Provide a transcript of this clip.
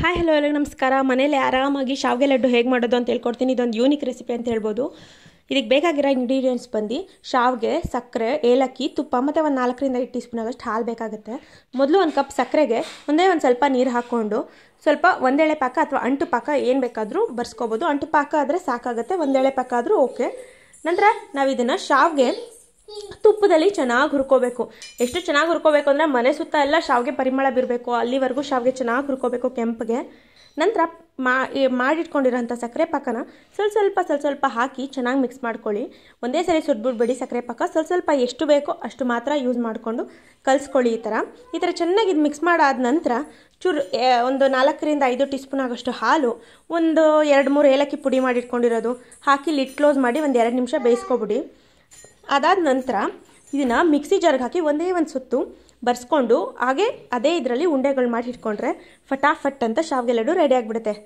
hi hello ಎಲ್ಲರಿಗೂ ನಮಸ್ಕಾರ ಮನೇಲಿ ಆರಾಮಾಗಿ ಶಾವಿಗೆ ಲಡ್ಡು ಹೇಗೆ ಮಾಡೋದು ಅಂತ ಹೇಳ್ಕೊಡ್ತೀನಿ ಇದೊಂದು ಯೂನಿಕ್ ರೆಸಿಪಿ ಅಂತ ಹೇಳ್ಬೋದು ಇದಕ್ಕೆ ಬೇಕಾಗಿರೋ ಇಂಗ್ರೀಡಿಯೆಂಟ್ಸ್ ಬಂದು ಶಾವಿಗೆ ಸಕ್ಕರೆ ಏಲಕ್ಕಿ ತುಪ್ಪ ಮತ್ತು ಒಂದು ನಾಲ್ಕರಿಂದ ಐದು ಟೀ ಸ್ಪೂನ್ ಆಗೋಷ್ಟು ಹಾಲು ಬೇಕಾಗುತ್ತೆ ಮೊದಲು ಒಂದು ಕಪ್ ಸಕ್ಕರೆಗೆ ಒಂದೇ ಒಂದು ಸ್ವಲ್ಪ ನೀರು ಹಾಕ್ಕೊಂಡು ಸ್ವಲ್ಪ ಒಂದೇಳೆ ಪಾಕ ಅಥವಾ ಅಂಟು ಪಾಕ ಏನು ಬೇಕಾದರೂ ಬರ್ಸ್ಕೊಬೋದು ಅಂಟು ಪಾಕ ಆದರೆ ಸಾಕಾಗುತ್ತೆ ಒಂದೇಳೆ ಪಾಕ ಆದರೂ ಓಕೆ ನಂತರ ನಾವು ಇದನ್ನು ಶಾವಿಗೆ ತುಪ್ಪದಲ್ಲಿ ಚೆನ್ನಾಗಿ ಹುರ್ಕೋಬೇಕು ಎಷ್ಟು ಚೆನ್ನಾಗಿ ಹುರ್ಕೋಬೇಕು ಅಂದರೆ ಮನೆ ಸುತ್ತ ಎಲ್ಲ ಶಾವಿಗೆ ಪರಿಮಳ ಬಿರಬೇಕು ಅಲ್ಲಿವರೆಗೂ ಶಾವಿಗೆ ಚೆನ್ನಾಗಿ ಹುರ್ಕೋಬೇಕು ಕೆಂಪಗೆ ನಂತರ ಮಾ ಮಾಡಿಟ್ಕೊಂಡಿರೋಂಥ ಸಕ್ಕರೆ ಪಾಕನ ಸ್ವಲ್ಪ ಸ್ವಲ್ಪ ಸ್ವಲ್ಪ ಸ್ವಲ್ಪ ಹಾಕಿ ಚೆನ್ನಾಗಿ ಮಿಕ್ಸ್ ಮಾಡ್ಕೊಳ್ಳಿ ಒಂದೇ ಸರಿ ಸುರಿದ್ಬಿಡ್ಬೇಡಿ ಸಕ್ಕರೆ ಪಾಕ ಸ್ವಲ್ಪ ಸ್ವಲ್ಪ ಎಷ್ಟು ಬೇಕೋ ಅಷ್ಟು ಮಾತ್ರ ಯೂಸ್ ಮಾಡಿಕೊಂಡು ಕಲಿಸ್ಕೊಳ್ಳಿ ಈ ಥರ ಈ ಥರ ಚೆನ್ನಾಗಿ ಇದು ಮಿಕ್ಸ್ ಮಾಡಾದ ನಂತರ ಚೂರು ಒಂದು ನಾಲ್ಕರಿಂದ ಐದು ಟೀ ಸ್ಪೂನ್ ಆಗೋಷ್ಟು ಹಾಲು ಒಂದು ಎರಡು ಮೂರು ಏಲಕ್ಕಿ ಪುಡಿ ಮಾಡಿಟ್ಕೊಂಡಿರೋದು ಹಾಕಿ ಲಿಟ್ ಕ್ಲೋಸ್ ಮಾಡಿ ಒಂದು ಎರಡು ನಿಮಿಷ ಬೇಯಿಸ್ಕೊಬಿಡಿ ಅದಾದ ನಂತರ ಇದನ್ನು ಮಿಕ್ಸಿ ಜಾರ್ಗೆ ಹಾಕಿ ಒಂದೇ ಒಂದು ಸುತ್ತು ಬರ್ಸ್ಕೊಂಡು ಹಾಗೆ ಅದೇ ಇದರಲ್ಲಿ ಉಂಡೆಗಳು ಮಾಡಿ ಇಟ್ಕೊಂಡ್ರೆ ಫಟಾಫಟ್ ಅಂತ ಶಾವಿಗೆ ಲಡ್ಡು ರೆಡಿ ಆಗಿಬಿಡುತ್ತೆ